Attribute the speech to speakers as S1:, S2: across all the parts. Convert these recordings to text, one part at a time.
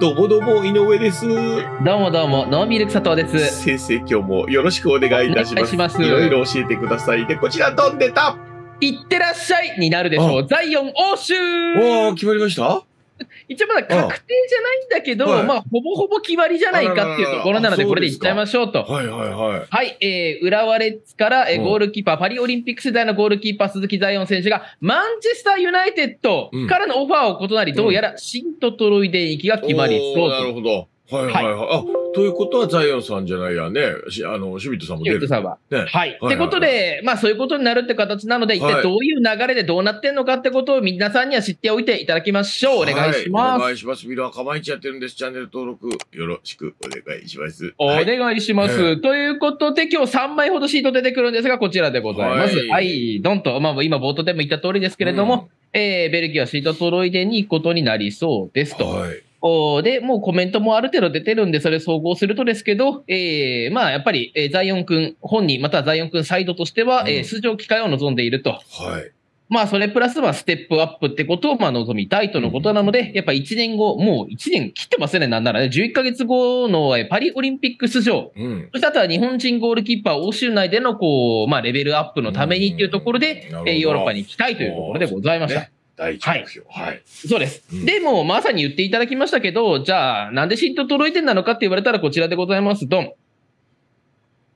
S1: どうもどうも、井上です。どう
S2: もどうも、ノーミルク佐藤です。先生、今日もよろしくお願いいたします。いますいろいろ教えてください。で、こちら、飛んでたいってらっしゃいになるでしょう。ザイオン、欧州おー、
S1: 決まりました
S2: 一応まだ確定じゃないんだけど、はい、まあ、ほぼほぼ決まりじゃないかっていうところなので、これでいっちゃいまし
S1: ょうと。はいはいはい。
S2: はい、えー、浦和レッズから、えー、ゴールキーパー、パリオリンピック世代のゴールキーパー、鈴木ザイオン選手が、マンチェスターユナイテッドからのオファーを異なり、どうやら新トトロイデン行きが決まりそうと。なる
S1: ほど。はいはいはい。はい、あ、ということはザイオンさんじゃないやね。しあの、シュミットさんも出る。シュミットさんは。ね、はい。ってこと
S2: で、まあそういうことになるって形なので、一体どういう流れでどうなってんのかってことを皆さんには知っておいていただきましょう。お願いします。はい、お願いし
S1: ます。ビルはかまいちゃってるんです。チャンネル登録よろしくお願いします。お
S2: 願いします。ということで、今日3枚ほどシート出てくるんですが、こちらでございます。はい、どんと。まあ今冒頭でも言った通りですけれども、うん、えー、ベルギーはシートトロイデに行くことになりそうですと。はい。で、もうコメントもある程度出てるんで、それ総合するとですけど、えー、まあ、やっぱり、えー、ザイオン君本人、またはザイオン君サイドとしては、うん、えー、出場機会を望んでいると。はい。まあ、それプラス、まステップアップってことを、まあ、望みたいとのことなので、うん、やっぱ1年後、もう1年切ってますね、なんならね。11ヶ月後のパリオリンピック出場。うん、そして、あとは日本人ゴールキッパー、欧州内での、こう、まあ、レベルアップのためにっていうところで、うん、ヨーロッパに行きたいというところでございました。
S1: 第目標。はい。はい、
S2: そうです。うん、でも、まさに言っていただきましたけど、じゃあ、なんでシートロインなのかって言われたらこちらでございます。ドン。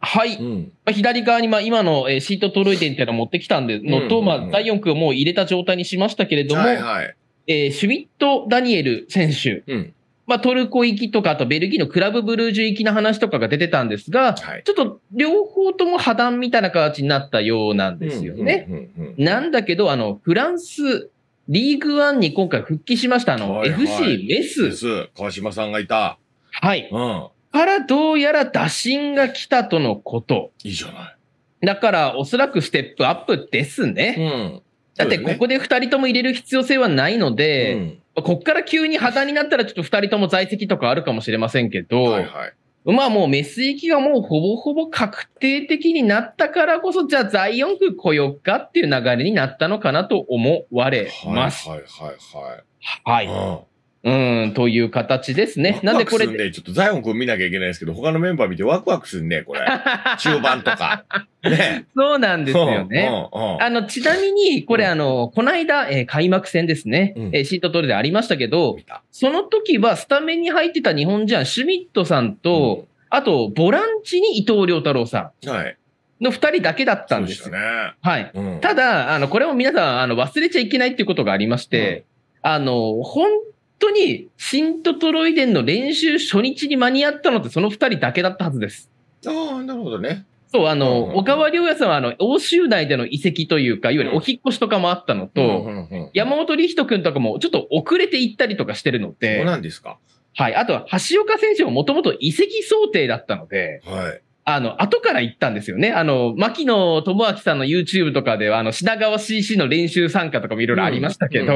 S2: はい。うん、左側に、まあ、今の、えシートトロイデンっていうのを持ってきたんで、のと、まあ、第4区をもう入れた状態にしましたけれども、はいはい、えー、シュミット・ダニエル選手、うん、まあ、トルコ行きとか、あとベルギーのクラブブルージュ行きの話とかが出てたんですが、はい、ちょっと両方とも破談みたいな形になった
S1: ようなんですよね。
S2: なんだけど、あの、フランスリーグワンに今
S1: 回復帰しました、あの、はいはい、FC メス。メス、川島さんがいた。はい。うん。からどうやら打診が来たとのこと。いいじゃない。だから、おそ
S2: らくステップアップですね。うん。だってここで2人とも入れる必要性はないので、うん、こっから急に破綻になったらちょっと2人とも在籍とかあるかもしれませんけど、はいはい、まあもうメス行きがもうほぼほぼ確定的になったからこそ、じゃあザイオン区来よっかっていう流れになったのかなと思われます。は
S1: いはいはいはい。はい。うんうん、という形ですね。なんでこれ。ね、ちょっとザイオン君見なきゃいけないですけど、他のメンバー見てワクワクするね、これ。中盤とか。ね、
S2: そうなんですよね。あの、ちなみに、これ、あの、この間、えー、開幕戦ですね、うん、シートトレでありましたけど、その時はスタメンに入ってた日本人はシュミットさんと、うん、あと、ボランチに伊藤良太郎さん。はい。の2人だけだったんですよ。ね、はい、うん、ただ、あの、これも皆さん、あの、忘れちゃいけないっていうことがありまして、あの、本当に新トトロイデンの練習初日に間に合ったのってその2人だけだったはずです。ああ、なるほどね。そう、あの、うんうんうん、小川良也さんは、あの、欧州内での移籍というか、いわゆるお引越しとかもあったのと、うんうんうんうん、山本理人君とかもちょっと遅れて行ったりとかしてるので、そうなんですか。はい。あとは、橋岡選手ももともと移籍想定だったので、はい。あの、後から行ったんですよね。あの、牧野智明さんの YouTube とかでは、あの、品川 CC の練習参加とかもいろいろありましたけど、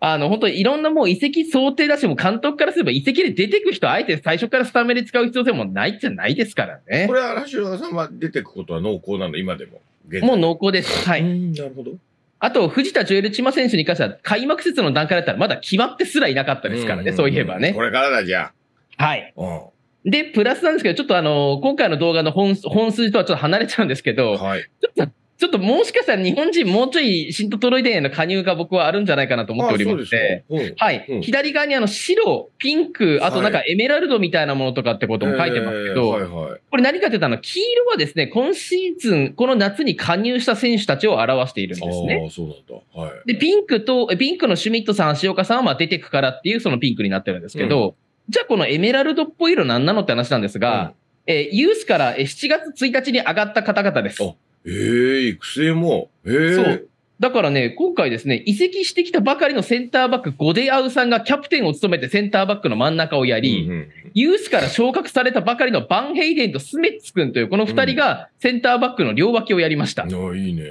S2: あの、本当にいろんなもう移籍想定だし、もう監督からすれば移籍で出てく人、あえて最初からスタメンで使う必要性もないじゃないですから
S1: ね。これは、ラシュさんは出てくことは濃厚なの、今でも。もう濃
S2: 厚です。はい。なるほど。あと、藤田ジュエル・チマ選手に関しては、開幕節の段階だったらまだ決まってすらいなかったですからね、そういえばね。これからだ、じゃあ。はい。うん。で、プラスなんですけど、ちょっとあの、今回の動画の本本筋とはちょっと離れちゃうんですけど、はい、ちょっとちょっともしかしたら日本人もうちょいシントトロイデンへの加入が僕はあるんじゃないかなと思っておりまして、はい、うん、左側にあの白、ピンク、あとなんかエメラルドみたいなものとかってことも書いてますけど、はいこれ何かというとあの、黄色はですね、今シーズン、この夏に加入した選手たちを表しているんですね。そ
S1: うなんだ。はい。
S2: で、ピンクと、ピンクのシュミットさん、橋岡さんはまあ出てくからっていうそのピンクになってるんですけど、うんじゃあこのエメラルドっぽい色何なのって話なんですが、うん、えー、ユースから7月1日に上がった方々です。ええー、育成も。ええー、そう。だからね、今回ですね、移籍してきたばかりのセンターバック、ゴデアウさんがキャプテンを務めてセンターバックの真ん中をやり、うんうん、ユースから昇格されたばかりのバンヘイデンとスメッツ君というこの2人がセンターバックの両脇をやりました。
S1: うん、いいね。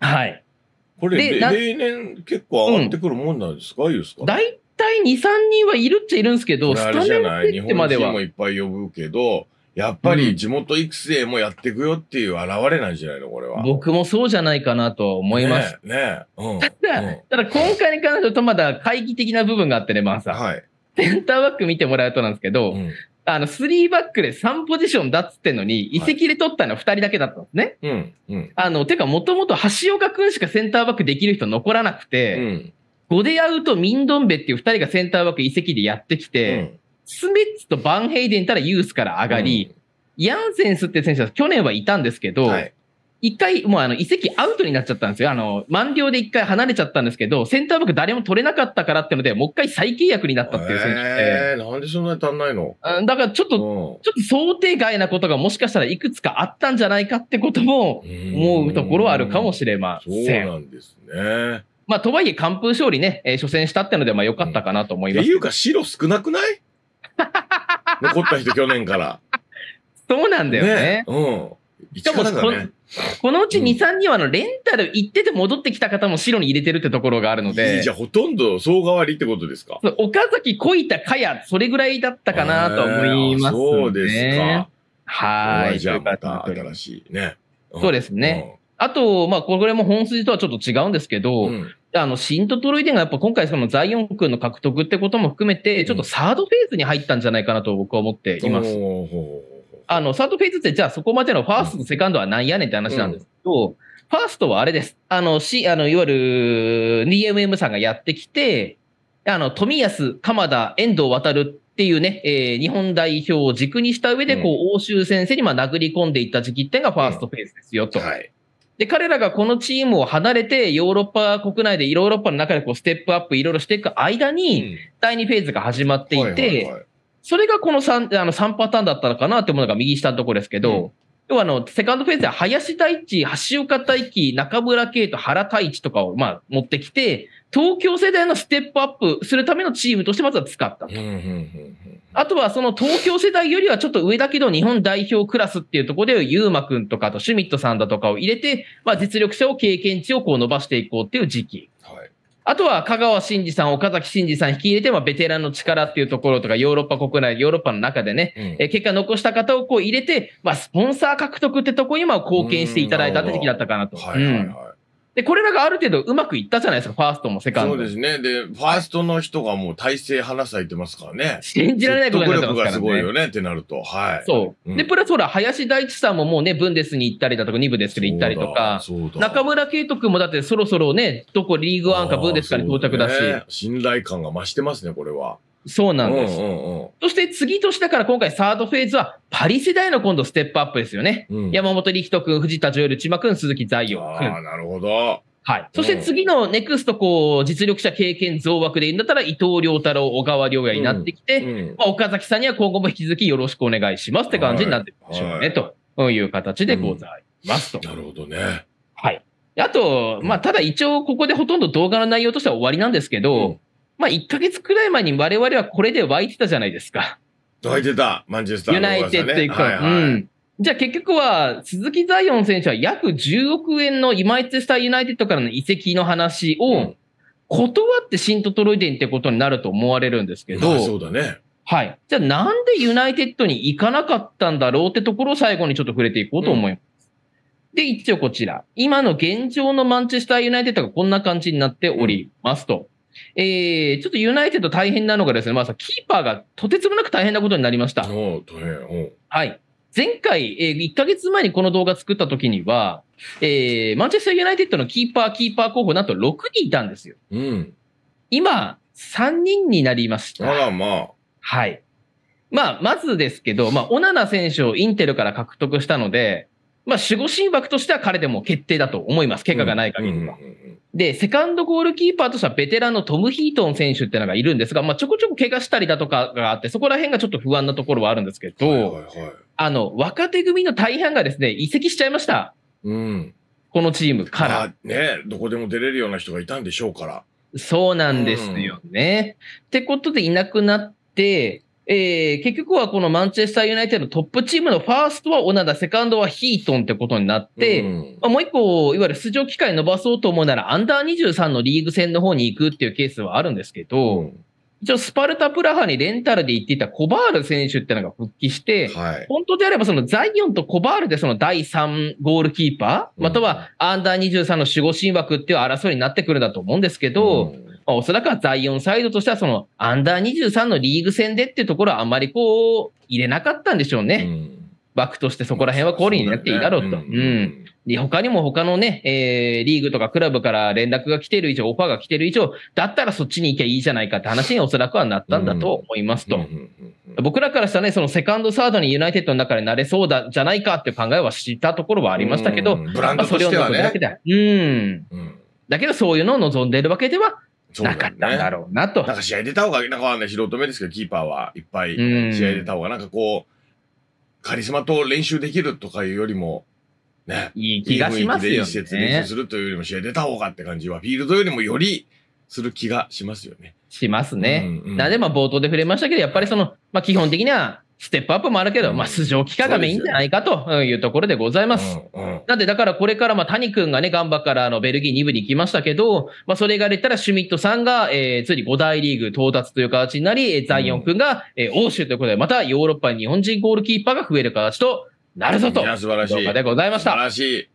S1: はい。
S2: これ、例
S1: 年結構上がってくるもんなんですか、うん、ユースから。大
S2: 対2、3人はいるっちゃいるんですけど、スタメンってまでは。日本人もいっ
S1: ぱい呼ぶけど、やっぱり地元育成もやっていくよっていう現れなんじゃないのこれは。
S2: 僕もそうじゃないかなと思います。
S1: ねねうん、た
S2: だ、ただ今回に関してとまだ会議的な部分があってね、まあさ。はい。センターバック見てもらうとなんですけど、うん、あの、3バックで3ポジションだっつってんのに、移籍で取ったのは2人だけだったんですね。はい、うん。うん、あの、てか、もともと橋岡くんしかセンターバックできる人残らなくて、うんゴデアウとミンドンベっていう2人がセンターバック移籍でやってきて、うん、スメッツとバンヘイデンたらユースから上がり、うん、ヤンセンスって選手は去年はいたんですけど、はい一回、もうあの、移籍アウトになっちゃったんですよ。あの、満了で一回離れちゃったんですけど、センターバック誰も取れなかったからってので、もう一回再契約になったっていう選手て、え
S1: ー、なんでそんなに足んないのだからちょっと、うん、ち
S2: ょっと想定外なことがもしかしたらいくつかあったんじゃないかってことも思うところはあるかもしれません。うんそうなんですね。まあ、とはいえ、完封勝利ね、えー、初戦
S1: したってので、まあ、良かったかなと思います。っていうか、白少なくない 残った人、去年から。
S2: そうなんだよね。ねう
S1: んしかもこ、ね、
S2: このうち2、3人はあのレンタル行ってて戻ってきた方も白に入れてるってところがあるので。いいじゃほ
S1: とんど総代わりってことですか
S2: 岡崎、小板、かや、それぐらいだったかなと思いますね。そうですか。
S1: はい。じゃあまた新しいね。
S2: そうですね。うんあと、まあ、これも本筋とはちょっと違うんですけど、うん、あの、シントトロイデンがやっぱ今回そのザイオン君の獲得ってことも含めて、ちょっとサードフェーズに入ったんじゃないかなと僕は思っています。あの、サードフェーズってじゃあそこまでのファーストとセカンドはなやねんって話なんですけど、うん、ファーストはあれです。あの、し、あの、いわゆる DMM さんがやってきて、あの、富安、鎌田、遠藤渡るっていうね、えー、日本代表を軸にした上で、こう、うん、欧州先生にまあ殴り込んでいった時期ってのがファーストフェーズですよと。うんはいで、彼らがこのチームを離れて、ヨーロッパ国内で、ヨーロッパの中でこうステップアップいろいろしていく間に、第2フェーズが始まっていて、それがこの 3, あの3パターンだったのかなって思うのが右下のところですけど、要はあの、セカンドフェーズでは林大地、橋岡大輝、中村圭と原大地とかをまあ持ってきて、東京世代のステップアップするためのチームとしてまずは使ったと。あとはその東京世代よりはちょっと上だけど日本代表クラスっていうところで、ゆうまくんとかとシュミットさんだとかを入れて、まあ実力者を経験値をこう伸ばしていこうっていう時期。はい、あとは香川真司さん、岡崎真司さん引き入れて、まあ、ベテランの力っていうところとか、ヨーロッパ国内、ヨーロッパの中でね、うん、え結果残した方をこう入れて、まあ、スポンサー獲得ってところにま貢献していただいたって時期だった
S1: かなと。はいはいはいで、これらがある程度うまくいったじゃないですか、ファーストもセカンド。そうですね。で、ファーストの人がもう体勢花咲いてますからね。信じられないことになってますからね。力がすごいよねってなると。はい。そう。うん、で、プラスほら、林大地さんももうね、ブンデスに行ったりだとか、2部デスに行ったりと
S2: か、中村圭斗君もだってそろそろね、どこリーグワンかブンデスかに到着だし。ね、
S1: 信頼感が増してますね、これは。そうなんです。
S2: そして次としたから今回サードフェーズはパリ世代の今度ステップアップですよね。うん、山本力人君、藤田ジョエル、千葉君、鈴木財陽君。ああ、なるほど。はい。そして次のネクストこう、実力者経験増枠で言うんだったら、伊藤良太郎、小川良也になってきて、うんうん、まあ、岡崎さんには今後も引き続きよろしくお願いしますって感じになってるでしょうね、はい、という形でござい
S1: ますと。うん、なるほどね。
S2: はい。あと、まあ、ただ一応ここでほとんど動画の内容としては終わりなんですけど、まあ、1か月くらい前に我々はこれで湧いてたじゃないですか。
S1: 湧いてた、マンチェスター、ユナイテッド行くかはいはい、うん。
S2: じゃあ結局は、鈴木ザイオン選手は約10億円のマイチェスターユナイテッドからの移籍の話を断ってシントトロイデンってことになると思われるんですけど。まあ、そうだね。はい。じゃあなんでユナイテッドに行かなかったんだろうってところを最後にちょっと触れていこうと思います。うん、で、一応こちら。今の現状のマンチェスターユナイテッドがこんな感じになっておりますと。えー、ちょっとユナイテッド大変なのがですね、まあ、さキーパーがとてつもなく大変なことになりました。はい。前回、えー、1か月前にこの動画作った時には、えー、マンチェスターユナイテッドのキーパー、キーパー候補、なんと6人いたんですよ。うん、今、3人になりました。あら、まあ。はい。まあ、まずですけど、まあ、オナナ選手をインテルから獲得したので、まあ、守護神枠としては彼でも決定だと思います、怪我がない限りは。で、セカンドゴールキーパーとしてはベテランのトム・ヒートン選手っていうのがいるんですが、まあ、ちょこちょこ怪我したりだとかがあって、そこら辺がちょっと不安なところはあるんですけど、あの、若手組の大半がですね、移籍しちゃいました。
S1: うん。このチームから。ね、どこでも出れるような人がいたんでしょうから。そうなんですよ
S2: ね。うん、ってことでいなくなって、えー、結局はこのマンチェスターユナイテッドのトップチームのファーストはオナダ、セカンドはヒートンってことになって、うん、まあ、もう一個、いわゆる出場機会伸ばそうと思うなら、アンダー23のリーグ戦の方に行くっていうケースはあるんですけど、うん、一応スパルタプラハにレンタルで行っていたコバール選手ってのが復帰して、はい、本当であればそのザイオンとコバールでその第3ゴールキーパー、うん、またはアンダー23の守護神枠っていう争いになってくるんだと思うんですけど、うんまあ、おそらくはザイオンサイドとしては、そのアンダー23のリーグ戦でっていうところはあんまりこう、入れなかったんでしょうね。うん、枠としてそこら辺は氷になっていいだろうと。うん。で、他にも他のね、えー、リーグとかクラブから連絡が来てる以上、オファーが来てる以上、だったらそっちに行けばいいじゃないかって話におそらくはなったんだと思いますと。僕らからしたらね、そのセカンド、サードにユナイテッドの中でなれそうだじゃないかって考えはしたところはありましたけど、うん、ブランドとしてはね。うん。だけどそういうのを望んでるわけでは
S1: うかっんだろうなと。なんか試合出た方が、なんかね、素人目ですけど、キーパーはいっぱい試合出た方が、なんかこう、カリスマと練習できるとかいうよりも、ね、いい気がしますよね。いい施設練習するというよりも試合出た方がって感じは、フィールドよりもよりする気がしますよ
S2: ね。しますね。うんうん、でも冒頭で触れましたけど、やっぱりその、まあ基本的にはステップアップもあるけど、まあ、素性期間がメインじゃないかというところでございます。なんで、だからこれから、まあ、谷君がね、ガンバからあのベルギー2部に行きましたけど、まあ、それが出たら、シュミットさんが、えー、ついに5大リーグ到達という形になり、ザイオン君が、えー、欧州ということで、またヨーロッパに日本人ゴールキーパーが増える形となるぞと。素晴らしい。でございました。素晴らし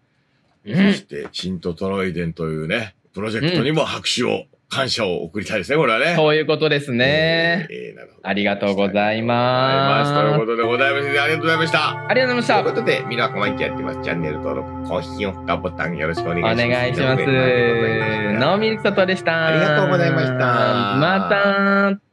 S1: い。そして、シントトロイデンというね、プロジェクトにも拍手を。うん感謝を送りたいですね、これはね。そ
S2: ういうことですね。えーえー、なるほど。
S1: ありがとうございます。ということでございまして、ありがとうございました。ありがとうございました。ということで、ミラコマイキやってます。チャンネル登録、高評価ボタンよろしくお願いします。お願いします。ノー
S2: ミルソトでした。ありがとうございました。また。